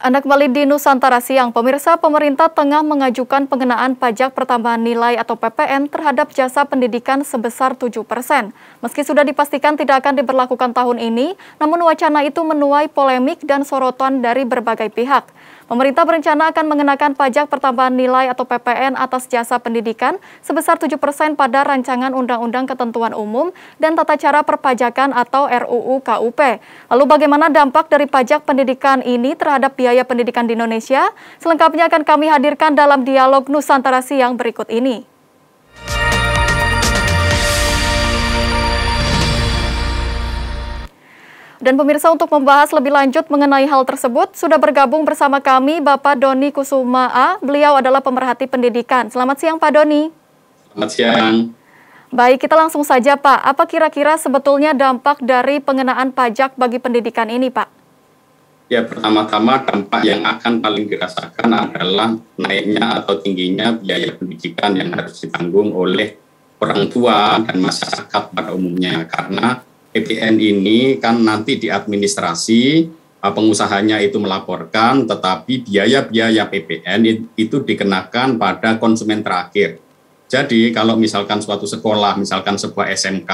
Anda kembali di Nusantara Siang. Pemirsa, pemerintah tengah mengajukan pengenaan pajak pertambahan nilai atau PPN terhadap jasa pendidikan sebesar 7 persen. Meski sudah dipastikan tidak akan diberlakukan tahun ini, namun wacana itu menuai polemik dan sorotan dari berbagai pihak. Pemerintah berencana akan mengenakan pajak pertambahan nilai atau PPN atas jasa pendidikan sebesar 7% pada rancangan Undang-Undang Ketentuan Umum dan Tata Cara Perpajakan atau RUU KUP. Lalu bagaimana dampak dari pajak pendidikan ini terhadap biaya pendidikan di Indonesia? Selengkapnya akan kami hadirkan dalam dialog Nusantara Siang berikut ini. Dan pemirsa untuk membahas lebih lanjut mengenai hal tersebut, sudah bergabung bersama kami Bapak Doni Kusuma A. Beliau adalah pemerhati pendidikan. Selamat siang Pak Doni. Selamat siang. Baik, kita langsung saja Pak. Apa kira-kira sebetulnya dampak dari pengenaan pajak bagi pendidikan ini Pak? Ya, pertama-tama dampak yang akan paling dirasakan adalah naiknya atau tingginya biaya pendidikan yang harus ditanggung oleh orang tua dan masyarakat pada umumnya. Karena E PPN ini kan nanti diadministrasi eh, pengusahanya itu melaporkan, tetapi biaya-biaya PPN itu dikenakan pada konsumen terakhir. Jadi kalau misalkan suatu sekolah, misalkan sebuah SMK,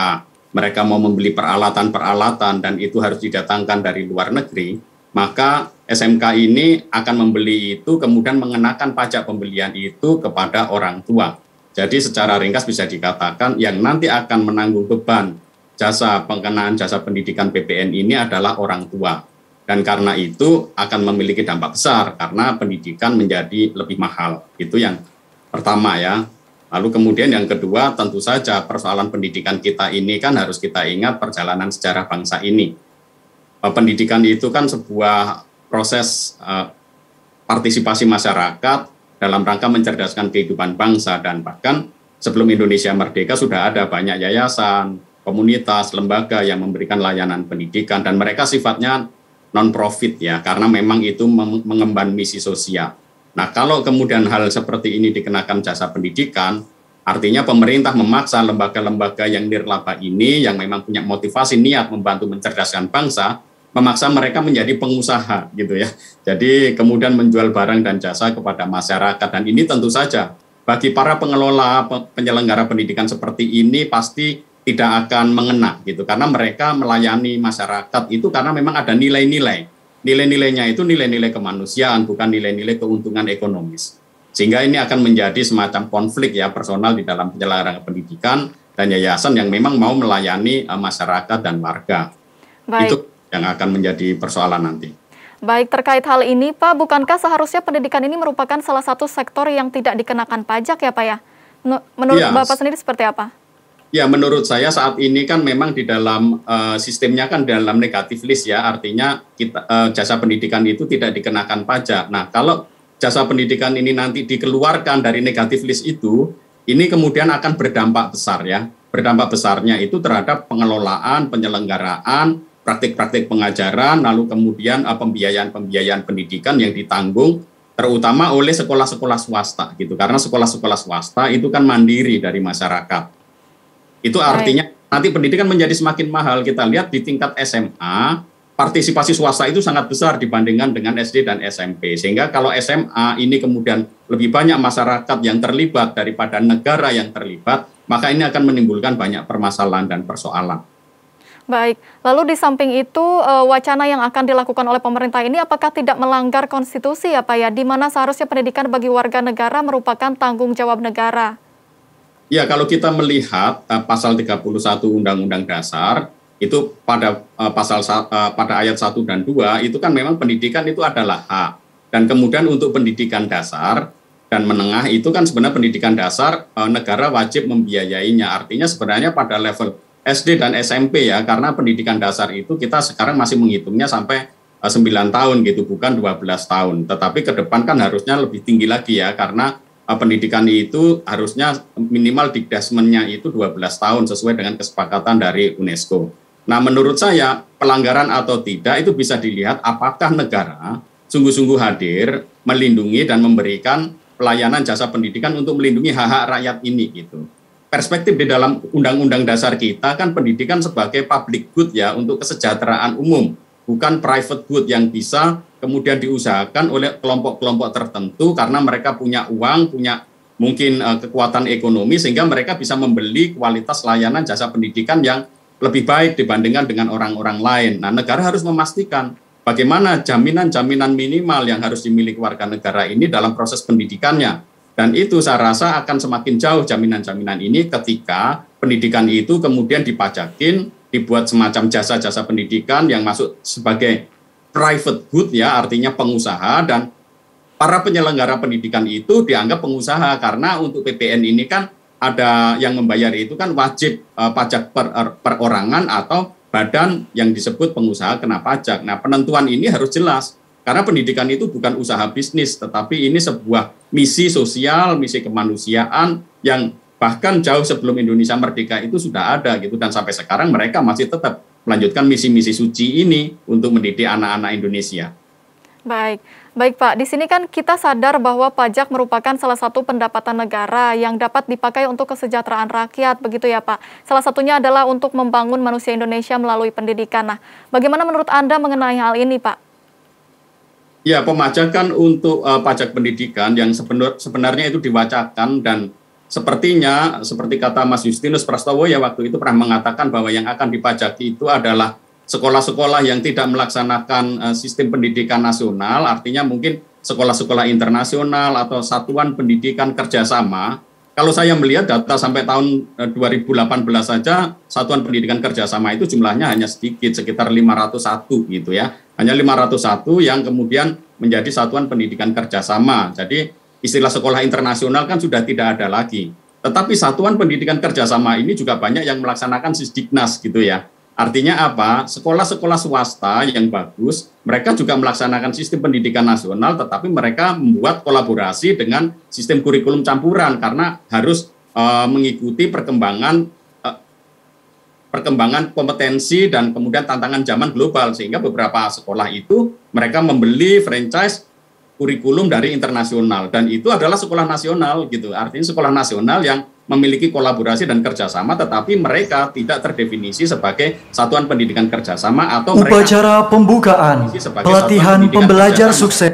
mereka mau membeli peralatan-peralatan dan itu harus didatangkan dari luar negeri, maka SMK ini akan membeli itu kemudian mengenakan pajak pembelian itu kepada orang tua. Jadi secara ringkas bisa dikatakan yang nanti akan menanggung beban jasa pengenaan jasa pendidikan PPN ini adalah orang tua. Dan karena itu akan memiliki dampak besar karena pendidikan menjadi lebih mahal. Itu yang pertama ya. Lalu kemudian yang kedua tentu saja persoalan pendidikan kita ini kan harus kita ingat perjalanan sejarah bangsa ini. Eh, pendidikan itu kan sebuah proses eh, partisipasi masyarakat dalam rangka mencerdaskan kehidupan bangsa dan bahkan sebelum Indonesia merdeka sudah ada banyak yayasan, komunitas, lembaga yang memberikan layanan pendidikan dan mereka sifatnya non profit ya karena memang itu mengemban misi sosial. Nah, kalau kemudian hal seperti ini dikenakan jasa pendidikan, artinya pemerintah memaksa lembaga-lembaga yang nirlaba ini yang memang punya motivasi niat membantu mencerdaskan bangsa memaksa mereka menjadi pengusaha gitu ya. Jadi kemudian menjual barang dan jasa kepada masyarakat dan ini tentu saja bagi para pengelola penyelenggara pendidikan seperti ini pasti tidak akan mengena gitu karena mereka melayani masyarakat itu karena memang ada nilai-nilai nilai-nilainya itu nilai-nilai kemanusiaan bukan nilai-nilai keuntungan ekonomis sehingga ini akan menjadi semacam konflik ya personal di dalam penyelenggaraan pendidikan dan yayasan yang memang mau melayani eh, masyarakat dan warga Baik. itu yang akan menjadi persoalan nanti. Baik, terkait hal ini, Pak, bukankah seharusnya pendidikan ini merupakan salah satu sektor yang tidak dikenakan pajak ya, Pak ya? Menurut ya, Bapak sendiri seperti apa? Ya, menurut saya saat ini kan memang di dalam uh, sistemnya kan dalam negatif list ya, artinya kita, uh, jasa pendidikan itu tidak dikenakan pajak. Nah, kalau jasa pendidikan ini nanti dikeluarkan dari negatif list itu, ini kemudian akan berdampak besar ya. Berdampak besarnya itu terhadap pengelolaan, penyelenggaraan, praktik-praktik pengajaran, lalu kemudian pembiayaan eh, pembiayaan-pembiayaan pendidikan yang ditanggung terutama oleh sekolah-sekolah swasta gitu. Karena sekolah-sekolah swasta itu kan mandiri dari masyarakat itu artinya Baik. nanti pendidikan menjadi semakin mahal. Kita lihat di tingkat SMA, partisipasi swasta itu sangat besar dibandingkan dengan SD dan SMP. Sehingga kalau SMA ini kemudian lebih banyak masyarakat yang terlibat daripada negara yang terlibat, maka ini akan menimbulkan banyak permasalahan dan persoalan. Baik, lalu di samping itu eh, wacana yang akan dilakukan oleh pemerintah ini apakah tidak melanggar konstitusi ya Pak ya, di mana seharusnya pendidikan bagi warga negara merupakan tanggung jawab negara? Ya, kalau kita melihat uh, pasal 31 Undang-Undang Dasar itu pada uh, pasal uh, pada ayat 1 dan 2 itu kan memang pendidikan itu adalah hak. Dan kemudian untuk pendidikan dasar dan menengah itu kan sebenarnya pendidikan dasar uh, negara wajib membiayainya. Artinya sebenarnya pada level SD dan SMP ya karena pendidikan dasar itu kita sekarang masih menghitungnya sampai 9 tahun gitu bukan 12 tahun. Tetapi ke depan kan harusnya lebih tinggi lagi ya karena Eh, pendidikan itu harusnya minimal dikdasmennya itu 12 tahun sesuai dengan kesepakatan dari UNESCO. Nah, menurut saya pelanggaran atau tidak itu bisa dilihat apakah negara sungguh-sungguh hadir melindungi dan memberikan pelayanan jasa pendidikan untuk melindungi hak-hak rakyat ini gitu. Perspektif di dalam undang-undang dasar kita kan pendidikan sebagai public good ya untuk kesejahteraan umum, bukan private good yang bisa kemudian diusahakan oleh kelompok-kelompok tertentu karena mereka punya uang, punya mungkin eh, kekuatan ekonomi sehingga mereka bisa membeli kualitas layanan jasa pendidikan yang lebih baik dibandingkan dengan orang-orang lain. Nah, negara harus memastikan bagaimana jaminan-jaminan minimal yang harus dimiliki warga negara ini dalam proses pendidikannya. Dan itu saya rasa akan semakin jauh jaminan-jaminan ini ketika pendidikan itu kemudian dipajakin, dibuat semacam jasa-jasa pendidikan yang masuk sebagai private good ya, artinya pengusaha dan para penyelenggara pendidikan itu dianggap pengusaha karena untuk PPN ini kan ada yang membayar itu kan wajib uh, pajak per, er, perorangan atau badan yang disebut pengusaha kena pajak. Nah, penentuan ini harus jelas karena pendidikan itu bukan usaha bisnis tetapi ini sebuah misi sosial, misi kemanusiaan yang bahkan jauh sebelum Indonesia merdeka itu sudah ada gitu dan sampai sekarang mereka masih tetap melanjutkan misi-misi suci ini untuk mendidik anak-anak Indonesia. Baik, baik Pak. Di sini kan kita sadar bahwa pajak merupakan salah satu pendapatan negara yang dapat dipakai untuk kesejahteraan rakyat, begitu ya Pak. Salah satunya adalah untuk membangun manusia Indonesia melalui pendidikan. Nah, bagaimana menurut Anda mengenai hal ini, Pak? Ya, pemajakan untuk uh, pajak pendidikan yang sebenar, sebenarnya itu diwacakan dan Sepertinya, seperti kata Mas Justinus Prastowo ya waktu itu pernah mengatakan bahwa yang akan dipajaki itu adalah sekolah-sekolah yang tidak melaksanakan eh, sistem pendidikan nasional, artinya mungkin sekolah-sekolah internasional atau satuan pendidikan kerjasama. Kalau saya melihat data sampai tahun 2018 eh, saja, satuan pendidikan kerjasama itu jumlahnya hanya sedikit, sekitar 501 gitu ya. Hanya 501 yang kemudian menjadi satuan pendidikan kerjasama. Jadi istilah sekolah internasional kan sudah tidak ada lagi. Tetapi satuan pendidikan kerjasama ini juga banyak yang melaksanakan sisdiknas gitu ya. Artinya apa? Sekolah-sekolah swasta yang bagus, mereka juga melaksanakan sistem pendidikan nasional, tetapi mereka membuat kolaborasi dengan sistem kurikulum campuran karena harus e, mengikuti perkembangan e, perkembangan kompetensi dan kemudian tantangan zaman global sehingga beberapa sekolah itu mereka membeli franchise kurikulum dari internasional dan itu adalah sekolah nasional gitu. Artinya sekolah nasional yang memiliki kolaborasi dan kerjasama, tetapi mereka tidak terdefinisi sebagai satuan pendidikan kerjasama atau upacara pembukaan pelatihan pembelajar kerjasama. sukses.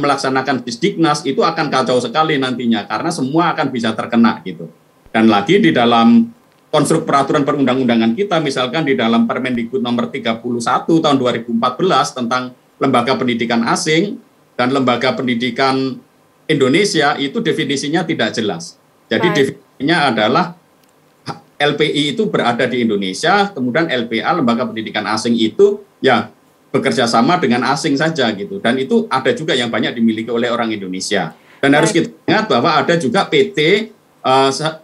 melaksanakan disdiknas itu akan kacau sekali nantinya karena semua akan bisa terkena gitu. Dan lagi di dalam konstruk peraturan perundang-undangan kita misalkan di dalam Permendikbud nomor 31 tahun 2014 tentang lembaga pendidikan asing dan lembaga pendidikan Indonesia itu definisinya tidak jelas. Jadi Baik. definisinya adalah LPI itu berada di Indonesia, kemudian LPA lembaga pendidikan asing itu ya bekerja sama dengan asing saja gitu. Dan itu ada juga yang banyak dimiliki oleh orang Indonesia. Dan Baik. harus kita ingat bahwa ada juga PT uh, eh,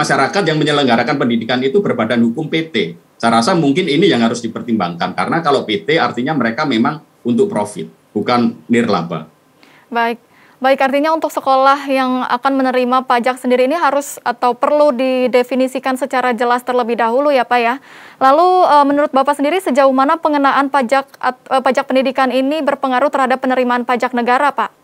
masyarakat yang menyelenggarakan pendidikan itu berbadan hukum PT. Saya rasa mungkin ini yang harus dipertimbangkan karena kalau PT artinya mereka memang untuk profit, bukan nirlaba. Baik. Baik, artinya untuk sekolah yang akan menerima pajak sendiri ini harus atau perlu didefinisikan secara jelas terlebih dahulu ya Pak ya. Lalu eh, menurut Bapak sendiri sejauh mana pengenaan pajak eh, pajak pendidikan ini berpengaruh terhadap penerimaan pajak negara Pak?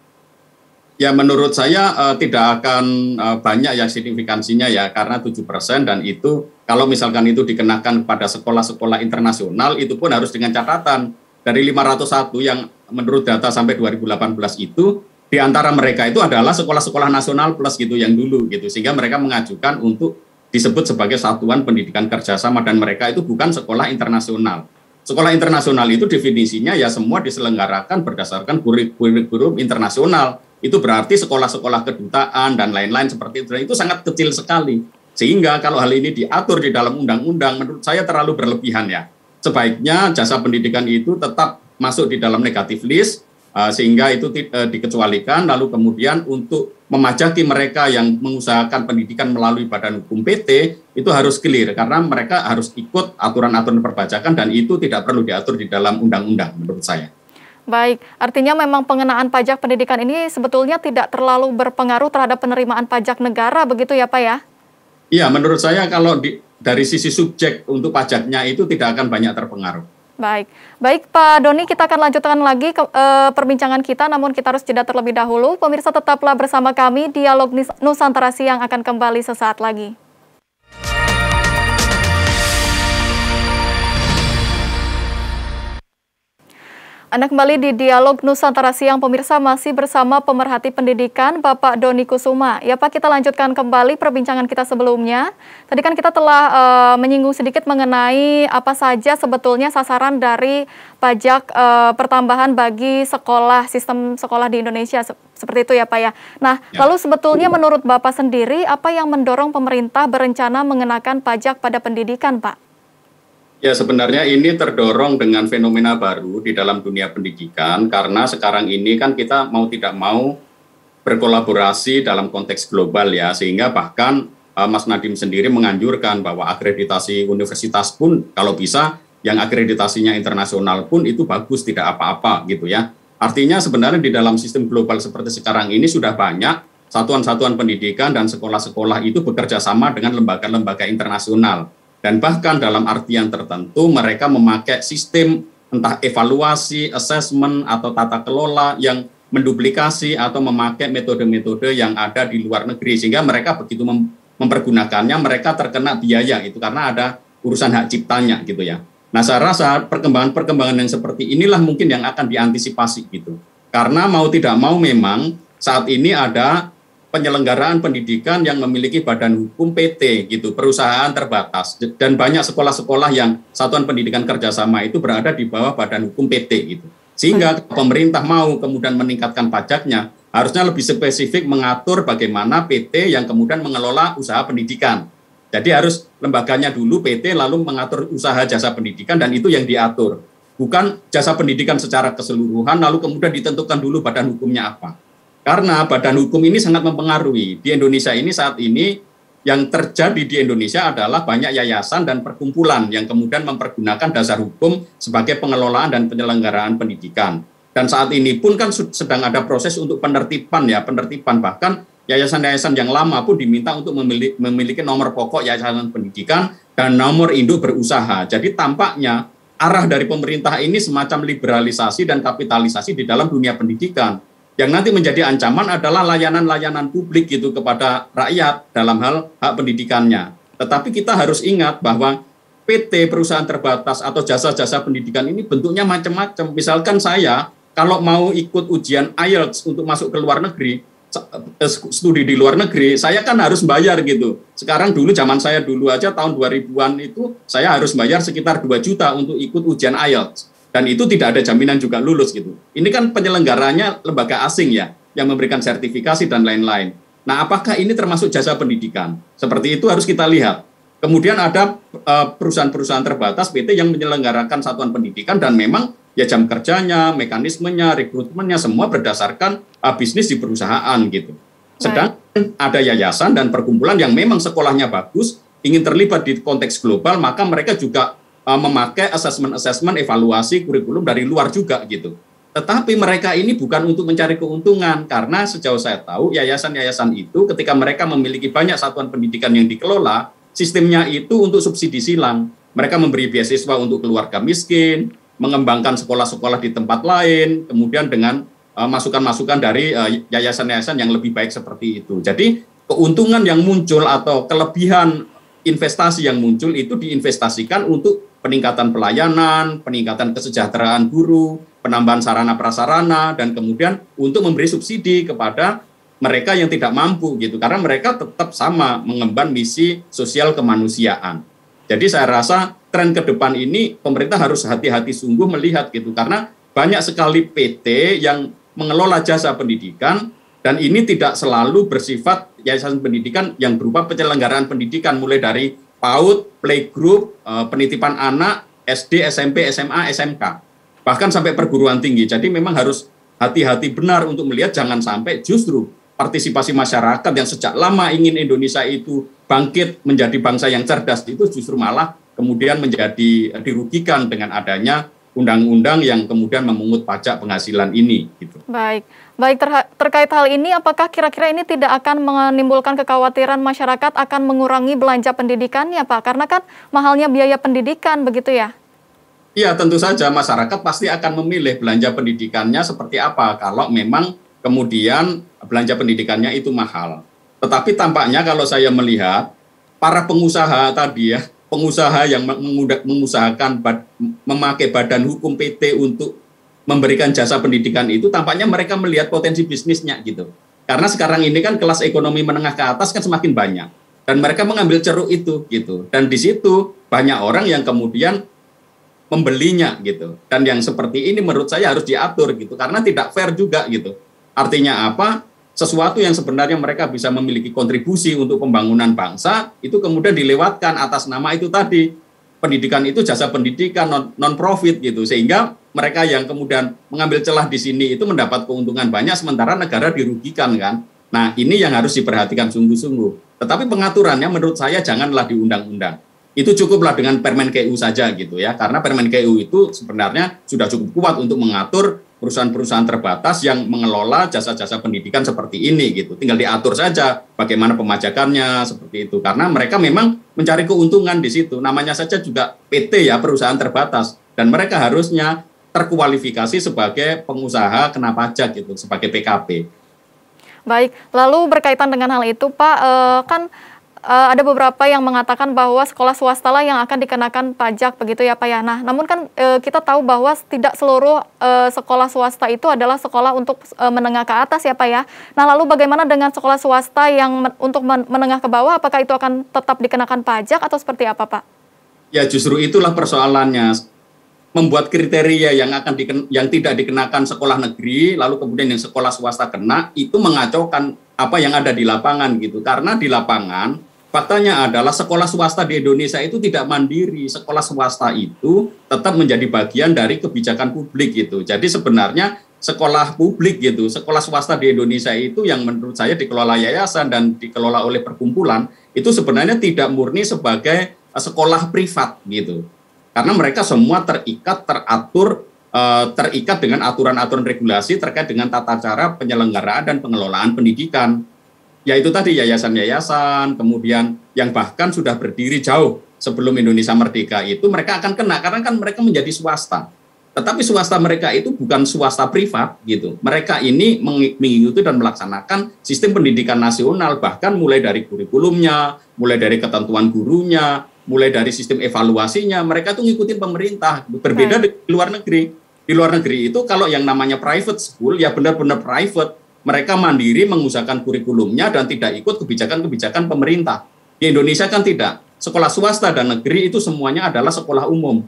Ya menurut saya uh, tidak akan uh, banyak yang signifikansinya ya karena tujuh persen dan itu kalau misalkan itu dikenakan pada sekolah-sekolah internasional itu pun harus dengan catatan dari 501 yang menurut data sampai 2018 itu di antara mereka itu adalah sekolah-sekolah nasional plus gitu yang dulu gitu sehingga mereka mengajukan untuk disebut sebagai satuan pendidikan kerjasama dan mereka itu bukan sekolah internasional. Sekolah internasional itu definisinya ya semua diselenggarakan berdasarkan kurikulum internasional itu berarti sekolah-sekolah kedutaan dan lain-lain seperti itu itu sangat kecil sekali sehingga kalau hal ini diatur di dalam undang-undang menurut saya terlalu berlebihan ya sebaiknya jasa pendidikan itu tetap masuk di dalam negatif list eh, sehingga itu eh, dikecualikan lalu kemudian untuk memajaki mereka yang mengusahakan pendidikan melalui badan hukum PT itu harus clear karena mereka harus ikut aturan-aturan perbajakan dan itu tidak perlu diatur di dalam undang-undang menurut saya. Baik, artinya memang pengenaan pajak pendidikan ini sebetulnya tidak terlalu berpengaruh terhadap penerimaan pajak negara begitu ya Pak ya? Iya, menurut saya kalau di, dari sisi subjek untuk pajaknya itu tidak akan banyak terpengaruh. Baik, baik Pak Doni, kita akan lanjutkan lagi ke, e, perbincangan kita, namun kita harus jeda terlebih dahulu. Pemirsa tetaplah bersama kami, Dialog Nusantara Siang akan kembali sesaat lagi. Anda kembali di Dialog Nusantara Siang, pemirsa masih bersama pemerhati pendidikan Bapak Doni Kusuma. Ya Pak, kita lanjutkan kembali perbincangan kita sebelumnya. Tadi kan kita telah uh, menyinggung sedikit mengenai apa saja sebetulnya sasaran dari pajak uh, pertambahan bagi sekolah, sistem sekolah di Indonesia. Seperti itu ya Pak ya. Nah, ya. lalu sebetulnya menurut Bapak sendiri, apa yang mendorong pemerintah berencana mengenakan pajak pada pendidikan Pak? Ya sebenarnya ini terdorong dengan fenomena baru di dalam dunia pendidikan karena sekarang ini kan kita mau tidak mau berkolaborasi dalam konteks global ya sehingga bahkan uh, Mas Nadim sendiri menganjurkan bahwa akreditasi universitas pun kalau bisa yang akreditasinya internasional pun itu bagus tidak apa-apa gitu ya. Artinya sebenarnya di dalam sistem global seperti sekarang ini sudah banyak satuan-satuan pendidikan dan sekolah-sekolah itu bekerja sama dengan lembaga-lembaga internasional dan bahkan dalam artian tertentu mereka memakai sistem entah evaluasi, assessment, atau tata kelola yang menduplikasi atau memakai metode-metode yang ada di luar negeri. Sehingga mereka begitu mem mempergunakannya, mereka terkena biaya itu karena ada urusan hak ciptanya gitu ya. Nah saya rasa perkembangan-perkembangan yang seperti inilah mungkin yang akan diantisipasi gitu. Karena mau tidak mau memang saat ini ada penyelenggaraan pendidikan yang memiliki badan hukum PT gitu, perusahaan terbatas dan banyak sekolah-sekolah yang satuan pendidikan kerjasama itu berada di bawah badan hukum PT gitu. Sehingga hmm. pemerintah mau kemudian meningkatkan pajaknya, harusnya lebih spesifik mengatur bagaimana PT yang kemudian mengelola usaha pendidikan. Jadi harus lembaganya dulu PT lalu mengatur usaha jasa pendidikan dan itu yang diatur. Bukan jasa pendidikan secara keseluruhan lalu kemudian ditentukan dulu badan hukumnya apa. Karena badan hukum ini sangat mempengaruhi. Di Indonesia ini saat ini yang terjadi di Indonesia adalah banyak yayasan dan perkumpulan yang kemudian mempergunakan dasar hukum sebagai pengelolaan dan penyelenggaraan pendidikan. Dan saat ini pun kan sedang ada proses untuk penertiban ya, penertiban bahkan yayasan-yayasan yang lama pun diminta untuk memiliki, memiliki nomor pokok yayasan pendidikan dan nomor induk berusaha. Jadi tampaknya arah dari pemerintah ini semacam liberalisasi dan kapitalisasi di dalam dunia pendidikan yang nanti menjadi ancaman adalah layanan-layanan publik gitu kepada rakyat dalam hal hak pendidikannya. Tetapi kita harus ingat bahwa PT perusahaan terbatas atau jasa-jasa pendidikan ini bentuknya macam-macam. Misalkan saya kalau mau ikut ujian IELTS untuk masuk ke luar negeri, eh, studi di luar negeri, saya kan harus bayar gitu. Sekarang dulu zaman saya dulu aja tahun 2000-an itu saya harus bayar sekitar 2 juta untuk ikut ujian IELTS. Dan itu tidak ada jaminan juga lulus gitu. Ini kan penyelenggaranya lembaga asing ya, yang memberikan sertifikasi dan lain-lain. Nah, apakah ini termasuk jasa pendidikan? Seperti itu harus kita lihat. Kemudian ada e, perusahaan-perusahaan terbatas PT yang menyelenggarakan satuan pendidikan dan memang ya jam kerjanya, mekanismenya, rekrutmennya semua berdasarkan uh, bisnis di perusahaan gitu. Sedang ada yayasan dan perkumpulan yang memang sekolahnya bagus, ingin terlibat di konteks global, maka mereka juga Eh, memakai assessment-assessment evaluasi kurikulum dari luar juga gitu. Tetapi mereka ini bukan untuk mencari keuntungan karena sejauh saya tahu yayasan-yayasan itu ketika mereka memiliki banyak satuan pendidikan yang dikelola, sistemnya itu untuk subsidi silang. Mereka memberi beasiswa untuk keluarga miskin, mengembangkan sekolah-sekolah di tempat lain, kemudian dengan masukan eh, masukan-masukan dari yayasan eh, yayasan-yayasan yang lebih baik seperti itu. Jadi keuntungan yang muncul atau kelebihan investasi yang muncul itu diinvestasikan untuk peningkatan pelayanan, peningkatan kesejahteraan guru, penambahan sarana prasarana dan kemudian untuk memberi subsidi kepada mereka yang tidak mampu gitu karena mereka tetap sama mengemban misi sosial kemanusiaan. Jadi saya rasa tren ke depan ini pemerintah harus hati-hati sungguh melihat gitu karena banyak sekali PT yang mengelola jasa pendidikan dan ini tidak selalu bersifat yayasan pendidikan yang berupa penyelenggaraan pendidikan mulai dari PAUD, playgroup, eh, penitipan anak, SD, SMP, SMA, SMK. Bahkan sampai perguruan tinggi. Jadi memang harus hati-hati benar untuk melihat jangan sampai justru partisipasi masyarakat yang sejak lama ingin Indonesia itu bangkit menjadi bangsa yang cerdas itu justru malah kemudian menjadi eh, dirugikan dengan adanya undang-undang yang kemudian memungut pajak penghasilan ini gitu. Baik. Baik terkait hal ini apakah kira-kira ini tidak akan menimbulkan kekhawatiran masyarakat akan mengurangi belanja pendidikannya Pak? Karena kan mahalnya biaya pendidikan begitu ya. Iya, tentu saja masyarakat pasti akan memilih belanja pendidikannya seperti apa kalau memang kemudian belanja pendidikannya itu mahal. Tetapi tampaknya kalau saya melihat para pengusaha tadi ya pengusaha yang mengusahakan bad, memakai badan hukum PT untuk memberikan jasa pendidikan itu tampaknya mereka melihat potensi bisnisnya gitu. Karena sekarang ini kan kelas ekonomi menengah ke atas kan semakin banyak dan mereka mengambil ceruk itu gitu. Dan di situ banyak orang yang kemudian membelinya gitu. Dan yang seperti ini menurut saya harus diatur gitu karena tidak fair juga gitu. Artinya apa? sesuatu yang sebenarnya mereka bisa memiliki kontribusi untuk pembangunan bangsa itu kemudian dilewatkan atas nama itu tadi pendidikan itu jasa pendidikan non, profit gitu sehingga mereka yang kemudian mengambil celah di sini itu mendapat keuntungan banyak sementara negara dirugikan kan nah ini yang harus diperhatikan sungguh-sungguh tetapi pengaturannya menurut saya janganlah diundang undang itu cukuplah dengan Permen KU saja gitu ya karena Permen KU itu sebenarnya sudah cukup kuat untuk mengatur perusahaan-perusahaan terbatas yang mengelola jasa-jasa pendidikan seperti ini gitu. Tinggal diatur saja bagaimana pemajakannya seperti itu karena mereka memang mencari keuntungan di situ. Namanya saja juga PT ya, perusahaan terbatas dan mereka harusnya terkualifikasi sebagai pengusaha kena pajak gitu, sebagai PKP. Baik, lalu berkaitan dengan hal itu Pak, eh, kan uh, ada beberapa yang mengatakan bahwa sekolah swasta lah yang akan dikenakan pajak begitu ya Pak Yana. namun kan uh, kita tahu bahwa tidak seluruh uh, sekolah swasta itu adalah sekolah untuk uh, menengah ke atas ya Pak ya. Nah, lalu bagaimana dengan sekolah swasta yang men untuk men menengah ke bawah apakah itu akan tetap dikenakan pajak atau seperti apa Pak? Ya, justru itulah persoalannya membuat kriteria yang akan diken yang tidak dikenakan sekolah negeri lalu kemudian yang sekolah swasta kena itu mengacaukan apa yang ada di lapangan gitu karena di lapangan Faktanya adalah sekolah swasta di Indonesia itu tidak mandiri. Sekolah swasta itu tetap menjadi bagian dari kebijakan publik gitu. Jadi sebenarnya sekolah publik gitu, sekolah swasta di Indonesia itu yang menurut saya dikelola yayasan dan dikelola oleh perkumpulan itu sebenarnya tidak murni sebagai eh, sekolah privat gitu. Karena mereka semua terikat, teratur, eh, terikat dengan aturan-aturan regulasi terkait dengan tata cara penyelenggaraan dan pengelolaan pendidikan Ya itu tadi yayasan-yayasan, kemudian yang bahkan sudah berdiri jauh sebelum Indonesia merdeka itu mereka akan kena karena kan mereka menjadi swasta. Tetapi swasta mereka itu bukan swasta privat gitu. Mereka ini mengikuti dan melaksanakan sistem pendidikan nasional bahkan mulai dari kurikulumnya, mulai dari ketentuan gurunya, mulai dari sistem evaluasinya, mereka tuh ngikutin pemerintah. Berbeda di luar negeri. Di luar negeri itu kalau yang namanya private school ya benar-benar private mereka mandiri mengusahakan kurikulumnya dan tidak ikut kebijakan-kebijakan pemerintah. Di Indonesia kan tidak. Sekolah swasta dan negeri itu semuanya adalah sekolah umum.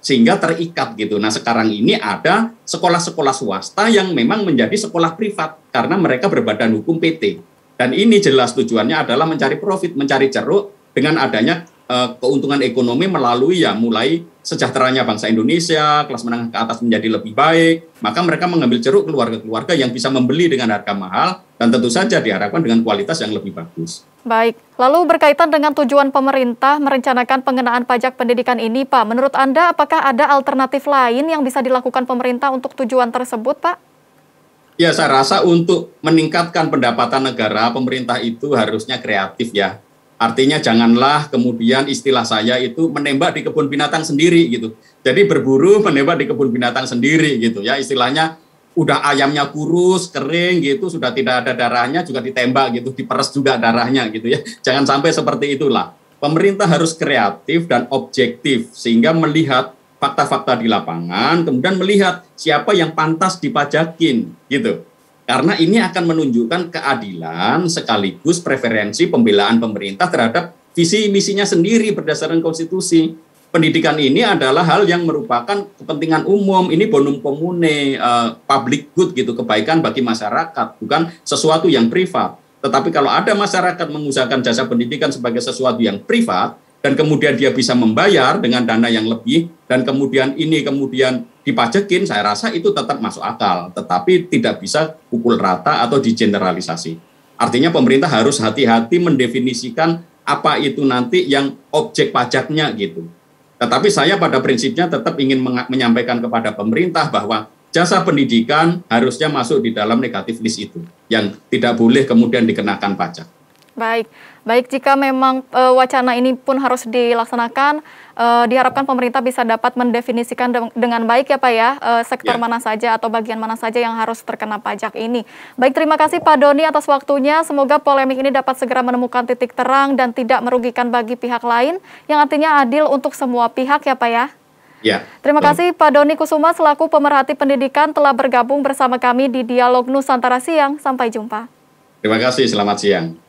Sehingga terikat gitu. Nah sekarang ini ada sekolah-sekolah swasta yang memang menjadi sekolah privat karena mereka berbadan hukum PT. Dan ini jelas tujuannya adalah mencari profit, mencari ceruk dengan adanya Eh, keuntungan ekonomi melalui ya mulai sejahteranya bangsa Indonesia, kelas menengah ke atas menjadi lebih baik, maka mereka mengambil ceruk keluarga-keluarga yang bisa membeli dengan harga mahal dan tentu saja diharapkan dengan kualitas yang lebih bagus. Baik, lalu berkaitan dengan tujuan pemerintah merencanakan pengenaan pajak pendidikan ini, Pak, menurut Anda apakah ada alternatif lain yang bisa dilakukan pemerintah untuk tujuan tersebut, Pak? Ya, saya rasa untuk meningkatkan pendapatan negara, pemerintah itu harusnya kreatif ya Artinya janganlah kemudian istilah saya itu menembak di kebun binatang sendiri gitu. Jadi berburu menembak di kebun binatang sendiri gitu ya istilahnya udah ayamnya kurus, kering gitu, sudah tidak ada darahnya juga ditembak gitu, diperes juga darahnya gitu ya. Jangan sampai seperti itulah. Pemerintah harus kreatif dan objektif sehingga melihat fakta-fakta di lapangan, kemudian melihat siapa yang pantas dipajakin gitu. Karena ini akan menunjukkan keadilan sekaligus preferensi pembelaan pemerintah terhadap visi misinya sendiri berdasarkan konstitusi. Pendidikan ini adalah hal yang merupakan kepentingan umum. Ini bonum komune, uh, public good gitu, kebaikan bagi masyarakat, bukan sesuatu yang privat. Tetapi kalau ada masyarakat mengusahakan jasa pendidikan sebagai sesuatu yang privat dan kemudian dia bisa membayar dengan dana yang lebih dan kemudian ini kemudian dipajekin saya rasa itu tetap masuk akal tetapi tidak bisa pukul rata atau digeneralisasi artinya pemerintah harus hati-hati mendefinisikan apa itu nanti yang objek pajaknya gitu tetapi saya pada prinsipnya tetap ingin menyampaikan kepada pemerintah bahwa jasa pendidikan harusnya masuk di dalam negatif list itu yang tidak boleh kemudian dikenakan pajak Baik, baik jika memang e, wacana ini pun harus dilaksanakan, e, diharapkan pemerintah bisa dapat mendefinisikan de dengan baik ya Pak ya, e, sektor ya. mana saja atau bagian mana saja yang harus terkena pajak ini. Baik, terima kasih Pak Doni atas waktunya. Semoga polemik ini dapat segera menemukan titik terang dan tidak merugikan bagi pihak lain, yang artinya adil untuk semua pihak ya Pak ya. Ya. Terima kasih Pak Doni Kusuma selaku pemerhati pendidikan telah bergabung bersama kami di Dialog Nusantara Siang. Sampai jumpa. Terima kasih, selamat siang.